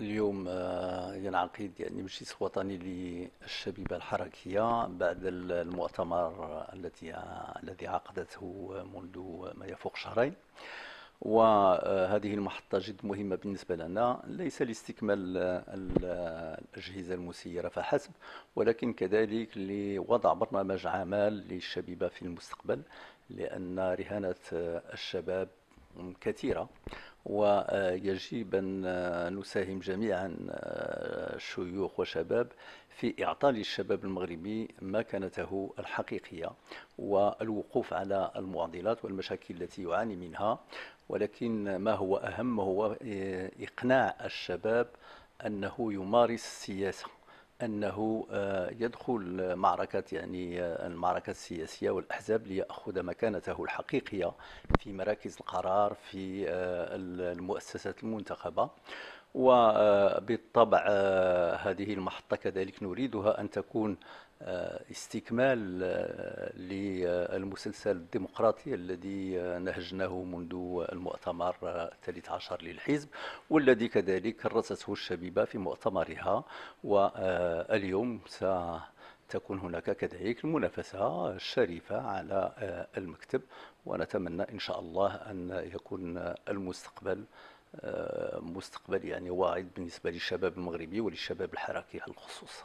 اليوم آه، ينعقد يعني مجلس وطني للشبيبة الحركية بعد المؤتمر التي آه، الذي عقدته منذ ما يفوق شهرين وهذه المحطة جد مهمة بالنسبة لنا ليس لاستكمال آه، الأجهزة المسيرة فحسب ولكن كذلك لوضع برنامج عمل للشبيبة في المستقبل لأن رهانة الشباب كثيرة ويجب أن نساهم جميعا الشيوخ آه، وشباب في إعطاء للشباب المغربي مكانته الحقيقية والوقوف على المعضلات والمشاكل التي يعاني منها ولكن ما هو أهم هو آه، إقناع الشباب أنه يمارس السياسة أنه آه، يدخل معركة يعني آه، المعركة السياسية والأحزاب ليأخذ مكانته الحقيقية في مراكز القرار في آه، المؤسسات المنتخبة وبالطبع آه، هذه المحطة كذلك نريدها أن تكون آه، استكمال آه، للمسلسل الديمقراطي الذي نهجناه منذ المؤتمر الثالث عشر للحزب والذي كذلك كرسته الشبيبة في مؤتمرها واليوم س تكون هناك كذلك المنافسة الشريفة على المكتب ونتمنى إن شاء الله أن يكون المستقبل آه، مستقبل يعني واعد بالنسبه للشباب المغربي وللشباب الحركي على الخصوص